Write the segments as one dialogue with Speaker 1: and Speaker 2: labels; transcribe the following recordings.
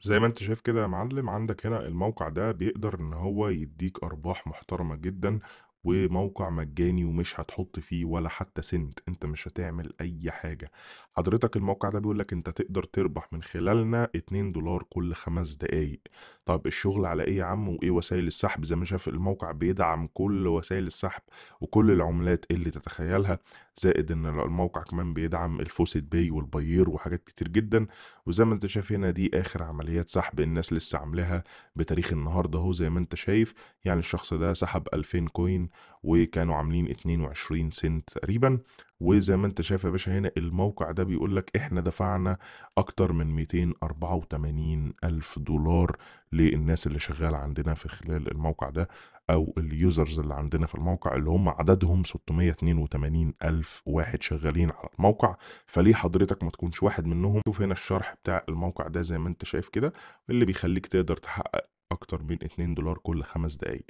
Speaker 1: زي ما أنت شايف كده يا معلم عندك هنا الموقع ده بيقدر إن هو يدّيك أرباح محترمة جدًا وموقع مجاني ومش هتحط فيه ولا حتى سنت انت مش هتعمل اي حاجة حضرتك الموقع ده بيقولك انت تقدر تربح من خلالنا 2 دولار كل خمس دقايق طب الشغل على ايه يا عم وايه وسائل السحب زي ما شاف الموقع بيدعم كل وسائل السحب وكل العملات اللي تتخيلها زائد ان الموقع كمان بيدعم الفوسيت باي والباير وحاجات كتير جدا وزي ما انت شايف هنا دي اخر عمليات سحب الناس لسه عاملاها بتاريخ النهارده اهو زي ما انت شايف يعني الشخص ده سحب 2000 كوين وكانوا عاملين 22 سنت تقريبا وزي ما انت شايف يا باشا هنا الموقع ده بيقول لك احنا دفعنا اكتر من 284 الف دولار للناس اللي شغاله عندنا في خلال الموقع ده او اليوزرز اللي عندنا في الموقع اللي هم عددهم 682 الف واحد شغالين على الموقع فليه حضرتك ما تكونش واحد منهم شوف هنا الشرح بتاع الموقع ده زي ما انت شايف كده اللي بيخليك تقدر تحقق أكتر من 2 دولار كل 5 دقايق.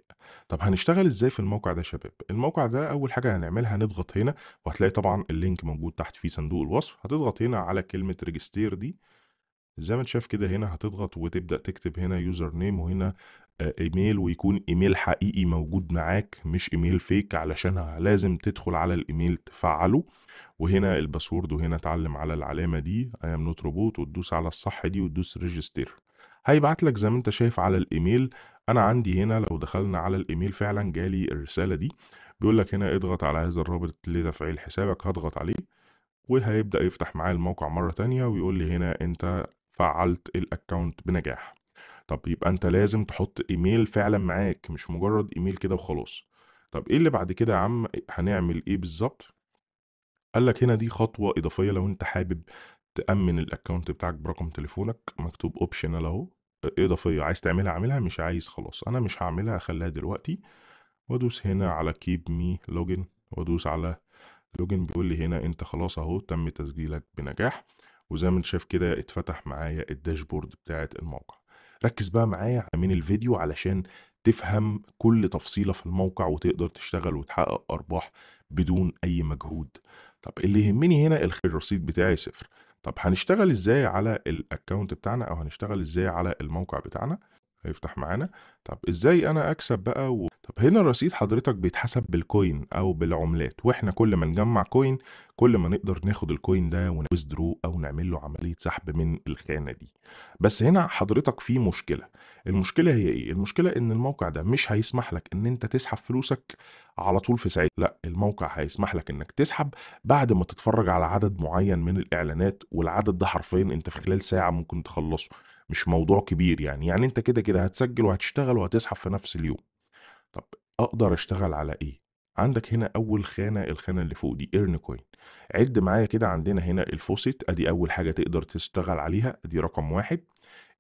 Speaker 1: طب هنشتغل إزاي في الموقع ده يا شباب؟ الموقع ده أول حاجة هنعملها هنضغط هنا وهتلاقي طبعًا اللينك موجود تحت في صندوق الوصف، هتضغط هنا على كلمة ريجستير دي زي ما انت شايف كده هنا هتضغط وتبدأ تكتب هنا يوزر نيم وهنا ايميل آه، ويكون ايميل حقيقي موجود معاك مش ايميل فيك علشان لازم تدخل على الايميل تفعله وهنا الباسورد وهنا اتعلم على العلامه دي اي ام نوت روبوت وتدوس على الصح دي وتدوس ريجستير هيبعت لك زي ما أنت شايف على الإيميل، أنا عندي هنا لو دخلنا على الإيميل فعلًا جالي الرسالة دي، بيقول لك هنا اضغط على هذا الرابط لتفعيل حسابك، هضغط عليه وهيبدأ يفتح معايا الموقع مرة تانية ويقول لي هنا أنت فعّلت الأكونت بنجاح. طب يبقى أنت لازم تحط إيميل فعلًا معاك، مش مجرد إيميل كده وخلاص. طب إيه اللي بعد كده يا عم هنعمل إيه بالظبط قال لك هنا دي خطوة إضافية لو أنت حابب تأمن الأكونت بتاعك برقم تليفونك، مكتوب اوبشنال أهو إيه اضافيه عايز تعملها اعملها مش عايز خلاص انا مش هعملها اخليها دلوقتي وادوس هنا على كيب مي لوجن وادوس على لوجن بيقول لي هنا انت خلاص اهو تم تسجيلك بنجاح وزي ما انت شايف كده اتفتح معايا الداشبورد بتاعه الموقع ركز بقى معايا من الفيديو علشان تفهم كل تفصيله في الموقع وتقدر تشتغل وتحقق ارباح بدون اي مجهود طب اللي يهمني هنا الرصيد بتاعي صفر طب هنشتغل إزاي على الأكونت بتاعنا أو هنشتغل إزاي على الموقع بتاعنا هيفتح معانا طب ازاي انا اكسب بقى و... طب هنا الرصيد حضرتك بيتحسب بالكوين او بالعملات واحنا كل ما نجمع كوين كل ما نقدر ناخد الكوين ده ونوزدرو او نعمل له عمليه سحب من الخانه دي بس هنا حضرتك في مشكله المشكله هي ايه المشكله ان الموقع ده مش هيسمح لك ان انت تسحب فلوسك على طول في ساعتها لا الموقع هيسمح لك انك تسحب بعد ما تتفرج على عدد معين من الاعلانات والعدد ده حرفيا انت في خلال ساعه ممكن تخلصه مش موضوع كبير يعني يعني انت كده كده هتسجل وهتشتغل وهتسحب في نفس اليوم طب اقدر اشتغل على ايه عندك هنا اول خانه الخانه اللي فوق دي ايرن كوين عد معايا كده عندنا هنا الفوسيت ادي اول حاجه تقدر تشتغل عليها ادي رقم واحد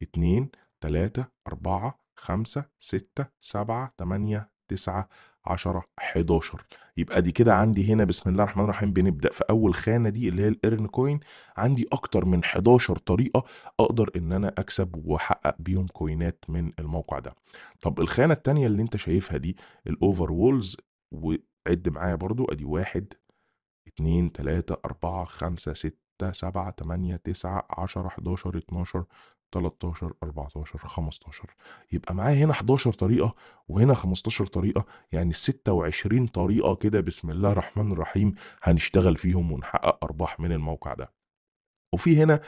Speaker 1: اتنين تلاته اربعه خمسه سته سبعه تمانيه تسعه 10 11 يبقى دي كده عندي هنا بسم الله الرحمن الرحيم بنبدا في اول خانه دي اللي هي الايرن كوين عندي اكتر من 11 طريقه اقدر ان انا اكسب واحقق بيهم كوينات من الموقع ده طب الخانه الثانيه اللي انت شايفها دي الاوفر وولز وعد معايا برضو ادي واحد اتنين تلاتة أربعة خمسة ستة سبعة تمانية تسعة عشرة حداشر اتناشر 13 14 15 يبقى معايا هنا 11 طريقه وهنا 15 طريقه يعني 26 طريقه كده بسم الله الرحمن الرحيم هنشتغل فيهم ونحقق ارباح من الموقع ده وفي هنا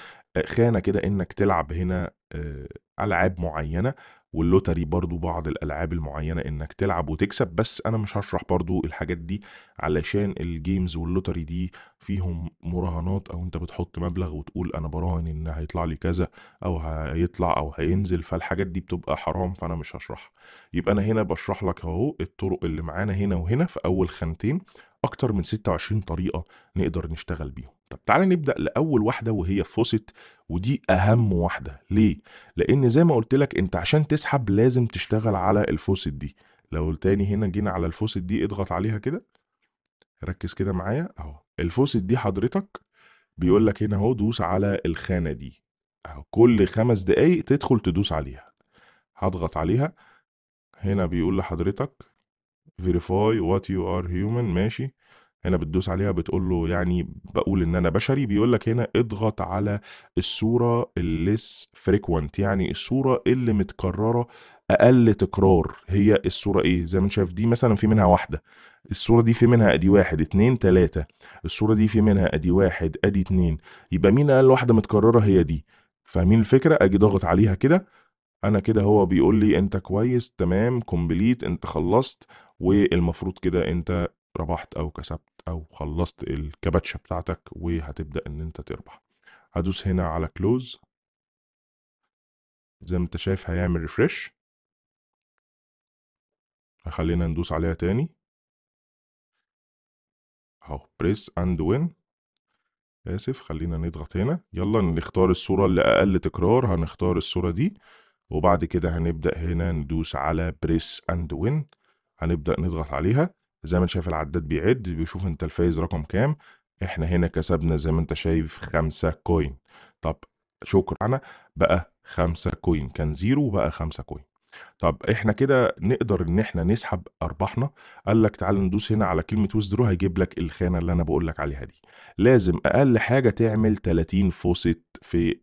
Speaker 1: خانه كده انك تلعب هنا آه، العاب معينه واللوتري برضو بعض الالعاب المعينه انك تلعب وتكسب بس انا مش هشرح برضو الحاجات دي علشان الجيمز واللوتري دي فيهم مراهنات او انت بتحط مبلغ وتقول انا براهن ان هيطلع لي كذا او هيطلع او هينزل فالحاجات دي بتبقى حرام فانا مش هشرحها يبقى انا هنا بشرح لك اهو الطرق اللي معانا هنا وهنا في اول خانتين اكتر من 26 طريقه نقدر نشتغل بيهم طب تعالى نبدا لاول واحده وهي فوسيت ودي اهم واحده ليه لان زي ما قلت لك انت عشان تسحب لازم تشتغل على الفوسيت دي لو تاني هنا جينا على الفوسيت دي اضغط عليها كده ركز كده معايا اهو الفوسيت دي حضرتك بيقول لك هنا اهو دوس على الخانه دي اهو كل خمس دقايق تدخل تدوس عليها هضغط عليها هنا بيقول لحضرتك verify what you are human ماشي هنا بتدوس عليها بتقول له يعني بقول ان انا بشري بيقول لك هنا اضغط على الصوره الليس فريكوانت يعني الصوره اللي متكرره اقل تكرار هي الصوره ايه زي ما انت شايف دي مثلا في منها واحده الصوره دي في منها ادي واحد اتنين تلاته الصوره دي في منها ادي واحد ادي اتنين يبقى مين اقل واحده متكرره هي دي فاهمين الفكره اجي ضاغط عليها كده انا كده هو بيقول لي انت كويس تمام كومبليت انت خلصت والمفروض كده انت ربحت او كسبت او خلصت الكباتشه بتاعتك وهتبدا ان انت تربح هدوس هنا على كلوز زي ما انت شايف هيعمل ريفرش هخلينا ندوس عليها تاني اهو بريس اند وين اسف خلينا نضغط هنا يلا نختار الصوره اللي اقل تكرار هنختار الصوره دي وبعد كده هنبدا هنا ندوس على بريس اند وين هنبدا نضغط عليها زي ما انت شايف العداد بيعد بيشوف انت الفايز رقم كام احنا هنا كسبنا زي ما انت شايف خمسة كوين طب شكرا انا بقى خمسة كوين كان زيرو بقى خمسة كوين طب احنا كده نقدر ان احنا نسحب ارباحنا قال لك تعال ندوس هنا على كلمه وزدرو هيجيب لك الخانه اللي انا بقول لك عليها دي لازم اقل حاجه تعمل 30 فوسيت في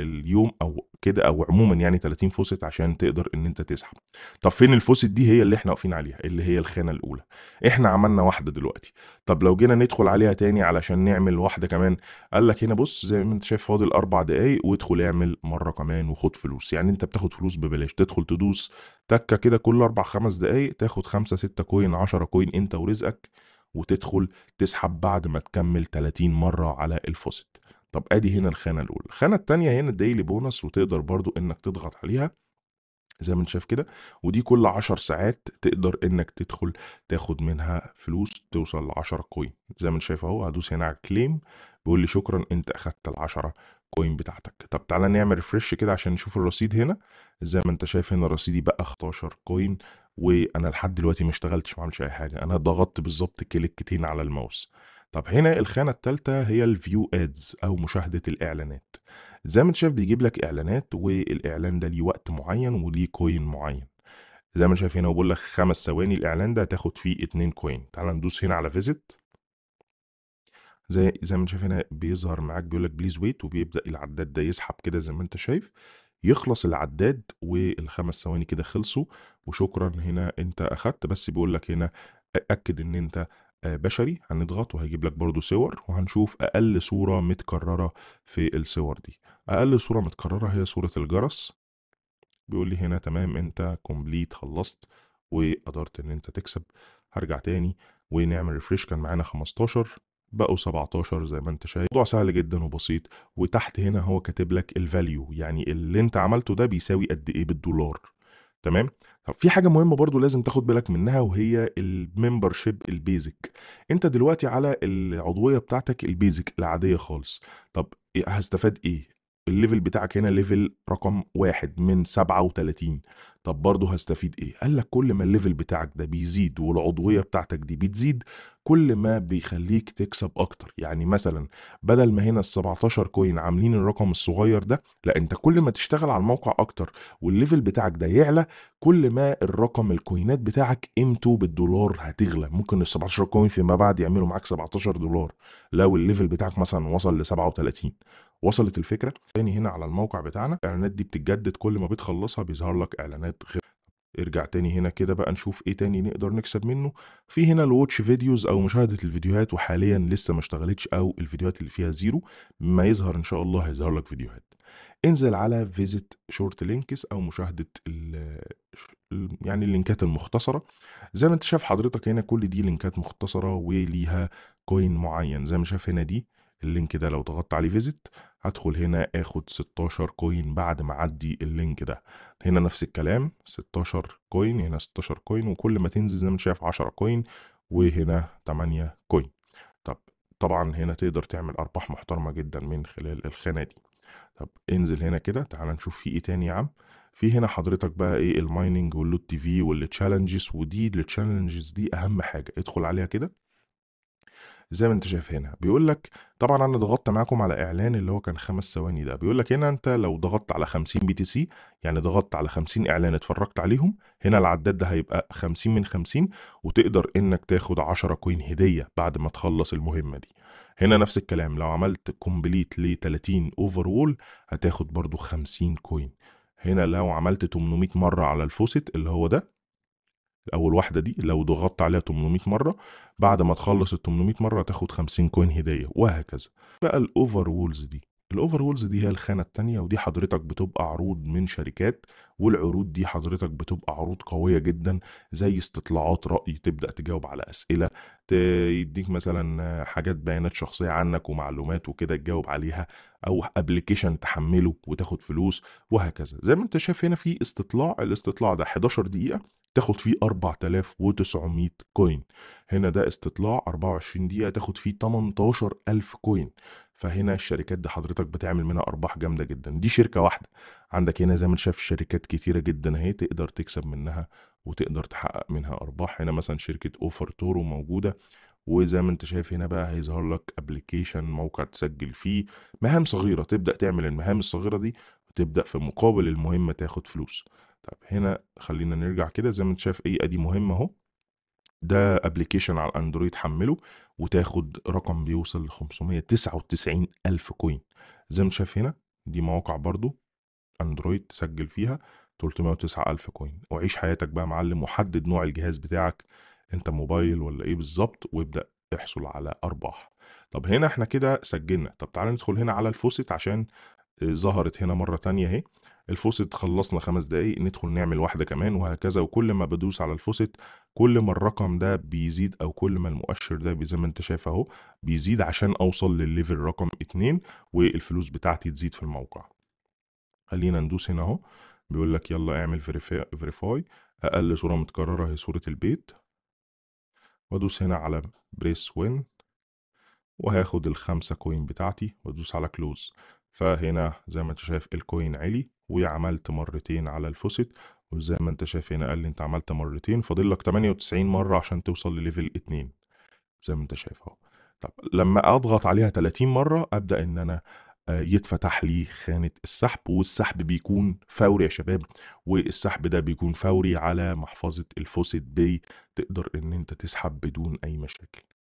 Speaker 1: اليوم او كده او عموما يعني 30 فوسيت عشان تقدر ان انت تسحب طب فين الفوسيت دي هي اللي احنا واقفين عليها اللي هي الخانه الاولى احنا عملنا واحده دلوقتي طب لو جينا ندخل عليها تاني علشان نعمل واحده كمان قال لك هنا بص زي ما انت شايف فاضل اربع دقايق وادخل اعمل مره كمان وخد فلوس يعني انت بتاخد فلوس ببلاش تدخل تدوس تكه كده كل اربع خمس دقايق تاخد خمسة ستة كوين 10 كوين انت ورزقك وتدخل تسحب بعد ما تكمل 30 مره على الفوسيت طب ادي هنا الخانه الاولى الخانه الثانيه هنا الديلي بونص وتقدر برضو انك تضغط عليها زي ما انت شايف كده ودي كل 10 ساعات تقدر انك تدخل تاخد منها فلوس توصل ل 10 كوين زي ما انت شايف اهو هدوس هنا على الكليم بيقول لي شكرا انت اخدت 10 كوين بتاعتك طب تعالى نعمل ريفرش كده عشان نشوف الرصيد هنا زي ما انت شايف هنا رصيدي بقى 11 كوين وانا لحد دلوقتي ما اشتغلتش ما عملتش اي حاجه انا ضغطت بالظبط كليكتين على الماوس طب هنا الخانة التالتة هي الفيو ادز أو مشاهدة الإعلانات زي ما انت شايف بيجيب لك إعلانات والإعلان ده ليه وقت معين وليه كوين معين زي ما انت شايف هنا بقول لك خمس ثواني الإعلان ده هتاخد فيه اتنين كوين تعال ندوس هنا على فيزيت زي زي ما انت شايف هنا بيظهر معاك بيقول لك بليز ويت وبيبدأ العداد ده يسحب كده زي ما انت شايف يخلص العداد والخمس ثواني كده خلصوا وشكرا هنا انت اخدت بس بيقول لك هنا اكد ان انت آه، بشري هنضغط وهيجيب لك برضو صور وهنشوف اقل صوره متكرره في الصور دي اقل صوره متكرره هي صوره الجرس بيقول لي هنا تمام انت كومبليت خلصت وقدرت ان انت تكسب هرجع تاني ونعمل ريفريش كان معانا 15 بقوا 17 زي ما انت شايف الموضوع سهل جدا وبسيط وتحت هنا هو كاتب لك الفاليو يعني اللي انت عملته ده بيساوي قد ايه بالدولار تمام في حاجه مهمه برضو لازم تاخد بالك منها وهي الممبرشيب البيزك انت دلوقتي على العضويه بتاعتك البيزك العاديه خالص طب هستفاد ايه الليفل بتاعك هنا ليفل رقم واحد من 37 طب برضه هستفيد ايه؟ قال لك كل ما الليفل بتاعك ده بيزيد والعضويه بتاعتك دي بتزيد كل ما بيخليك تكسب اكتر يعني مثلا بدل ما هنا ال 17 كوين عاملين الرقم الصغير ده لا انت كل ما تشتغل على الموقع اكتر والليفل بتاعك ده يعلى كل ما الرقم الكوينات بتاعك قيمته بالدولار هتغلى ممكن ال 17 كوين فيما بعد يعملوا معاك 17 دولار لو الليفل بتاعك مثلا وصل ل 37 وصلت الفكره تاني هنا على الموقع بتاعنا الاعلانات دي بتتجدد كل ما بتخلصها بيظهر لك اعلانات غير ارجع تاني هنا كده بقى نشوف ايه تاني نقدر نكسب منه في هنا الواتش فيديوز او مشاهده الفيديوهات وحاليا لسه ما اشتغلتش او الفيديوهات اللي فيها زيرو ما يظهر ان شاء الله هيظهر لك فيديوهات انزل على فيزيت شورت لينكس او مشاهده ال يعني اللينكات المختصره زي ما انت شايف حضرتك هنا كل دي لينكات مختصره وليها كوين معين زي ما شايف هنا دي اللينك ده لو ضغطت عليه فيزيت هدخل هنا اخد 16 كوين بعد ما اعدي اللينك ده هنا نفس الكلام 16 كوين هنا 16 كوين وكل ما تنزل زي ما انت شايف 10 كوين وهنا 8 كوين طب طبعا هنا تقدر تعمل ارباح محترمه جدا من خلال الخانه دي طب انزل هنا كده تعال نشوف في ايه تاني يا عم في هنا حضرتك بقى ايه المايننج واللوت تي في والتشالنجز ودي التشالنجز دي اهم حاجه ادخل عليها كده زي ما انت شايف هنا بيقول لك طبعا انا ضغطت معاكم على اعلان اللي هو كان خمس ثواني ده بيقول لك هنا انت لو ضغطت على 50 بي تي سي يعني ضغطت على 50 اعلان اتفرجت عليهم هنا العداد ده هيبقى 50 من 50 وتقدر انك تاخد 10 كوين هديه بعد ما تخلص المهمه دي هنا نفس الكلام لو عملت كومبليت ل 30 اوفر وول هتاخد برضو 50 كوين هنا لو عملت 800 مره على الفوسيت اللي هو ده اول واحده دي لو ضغطت عليها 800 مره بعد ما تخلص ال 800 مره تاخد 50 كوين هديه وهكذا بقى الاوفر وولز دي الاوفر الأوفرولز دي هي الخانة التانية ودي حضرتك بتبقى عروض من شركات والعروض دي حضرتك بتبقى عروض قوية جدا زي استطلاعات رأي تبدأ تجاوب على أسئلة يديك مثلا حاجات بيانات شخصية عنك ومعلومات وكده تجاوب عليها أو ابلكيشن تحمله وتاخد فلوس وهكذا زي ما انت شايف هنا في استطلاع الاستطلاع ده 11 دقيقة تاخد فيه 4900 كوين هنا ده استطلاع 24 دقيقة تاخد فيه 18000 كوين فهنا الشركات دي حضرتك بتعمل منها ارباح جامده جدا دي شركه واحده عندك هنا زي ما انت شايف شركات كتيره جدا اهي تقدر تكسب منها وتقدر تحقق منها ارباح هنا مثلا شركه اوفر تورو موجوده وزي ما انت شايف هنا بقى هيظهر لك ابلكيشن موقع تسجل فيه مهام صغيره تبدا تعمل المهام الصغيره دي وتبدا في مقابل المهمه تاخد فلوس طب هنا خلينا نرجع كده زي ما انت شايف ايه ادي مهمه اهو ده ابلكيشن على الاندرويد حمله وتاخد رقم بيوصل ل 599 الف كوين زي ما شايف هنا دي مواقع برضو اندرويد تسجل فيها 309 الف كوين وعيش حياتك بقى معلم وحدد نوع الجهاز بتاعك انت موبايل ولا ايه بالظبط وابدا احصل على ارباح طب هنا احنا كده سجلنا طب تعالى ندخل هنا على الفوسيت عشان آه، ظهرت هنا مره تانية اهي الفوست خلصنا خمس دقايق ندخل نعمل واحدة كمان وهكذا وكل ما بدوس على الفوست كل ما الرقم ده بيزيد او كل ما المؤشر ده زي ما انت شايف اهو بيزيد عشان اوصل للليفل رقم اتنين والفلوس بتاعتي تزيد في الموقع خلينا ندوس هنا اهو بيقول لك يلا اعمل فيريفاي اقل صورة متكررة هي صورة البيت وادوس هنا على بريس وين وهاخد الخمسة كوين بتاعتي وادوس على كلوز فهنا زي ما انت شايف الكوين علي وعملت مرتين على الفوسيت وزي ما انت شايف هنا قال لي انت عملت مرتين فاضل لك 98 مره عشان توصل لليفل 2 زي ما انت شايف اهو طب لما اضغط عليها 30 مره ابدا ان انا آه، يتفتح لي خانة السحب والسحب بيكون فوري يا شباب والسحب ده بيكون فوري على محفظة الفوسيت باي تقدر ان انت تسحب بدون اي مشاكل